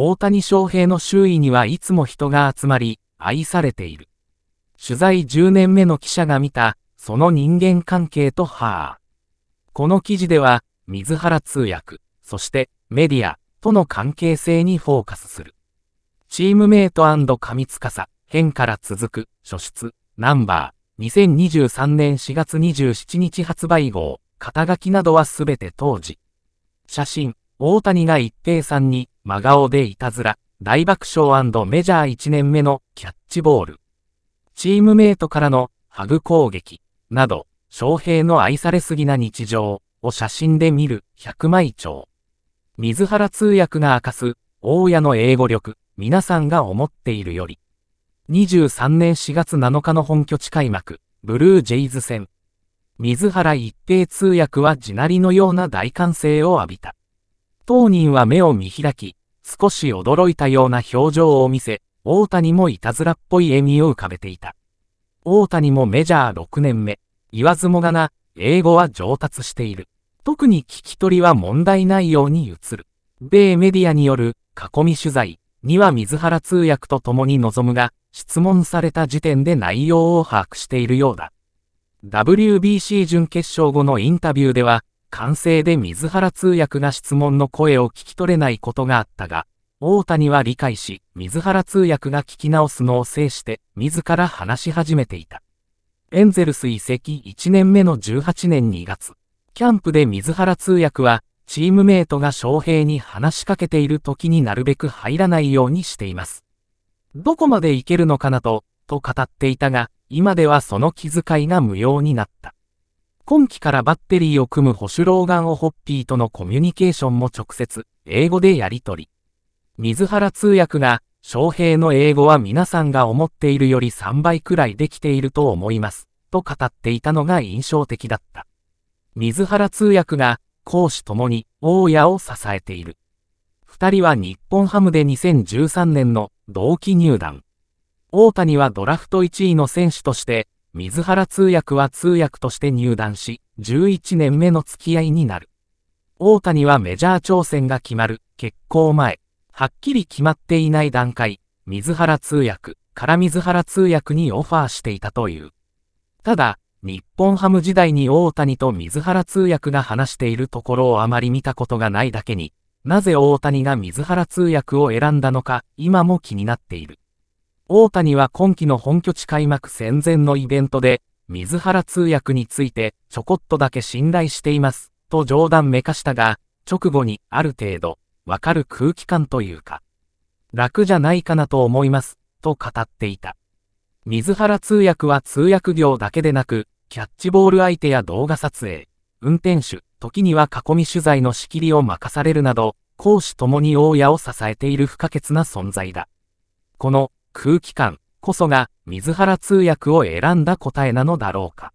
大谷翔平の周囲にはいつも人が集まり、愛されている。取材10年目の記者が見た、その人間関係とはこの記事では、水原通訳、そしてメディアとの関係性にフォーカスする。チームメイト上司、変から続く、書出、ナンバー、2023年4月27日発売号、肩書きなどはすべて当時。写真、大谷が一平さんに、真顔でいたずら、大爆笑メジャー1年目のキャッチボール。チームメイトからのハグ攻撃、など、翔平の愛されすぎな日常を写真で見る百枚帳。水原通訳が明かす、大家の英語力、皆さんが思っているより。23年4月7日の本拠地開幕、ブルージェイズ戦。水原一平通訳は地鳴りのような大歓声を浴びた。当人は目を見開き、少し驚いたような表情を見せ、大谷もいたずらっぽい笑みを浮かべていた。大谷もメジャー6年目、言わずもがな、英語は上達している。特に聞き取りは問題ないように映る。米メディアによる囲み取材には水原通訳と共に臨むが、質問された時点で内容を把握しているようだ。WBC 準決勝後のインタビューでは、完成で水原通訳が質問の声を聞き取れないことがあったが、大谷は理解し、水原通訳が聞き直すのを制して、自ら話し始めていた。エンゼルス移籍1年目の18年2月、キャンプで水原通訳は、チームメイトが翔平に話しかけている時になるべく入らないようにしています。どこまでいけるのかなと、と語っていたが、今ではその気遣いが無用になった。今期からバッテリーを組む保守老眼をホッピーとのコミュニケーションも直接、英語でやりとり。水原通訳が、翔平の英語は皆さんが思っているより3倍くらいできていると思います、と語っていたのが印象的だった。水原通訳が、講師ともに、大家を支えている。二人は日本ハムで2013年の同期入団。大谷はドラフト1位の選手として、水原通訳は通訳として入団し、11年目の付き合いになる。大谷はメジャー挑戦が決まる、決行前、はっきり決まっていない段階、水原通訳から水原通訳にオファーしていたという。ただ、日本ハム時代に大谷と水原通訳が話しているところをあまり見たことがないだけに、なぜ大谷が水原通訳を選んだのか、今も気になっている。大谷は今季の本拠地開幕戦前のイベントで、水原通訳について、ちょこっとだけ信頼しています、と冗談めかしたが、直後に、ある程度、わかる空気感というか、楽じゃないかなと思います、と語っていた。水原通訳は通訳業だけでなく、キャッチボール相手や動画撮影、運転手、時には囲み取材の仕切りを任されるなど、公私ともに大家を支えている不可欠な存在だ。この空気感こそが水原通訳を選んだ答えなのだろうか。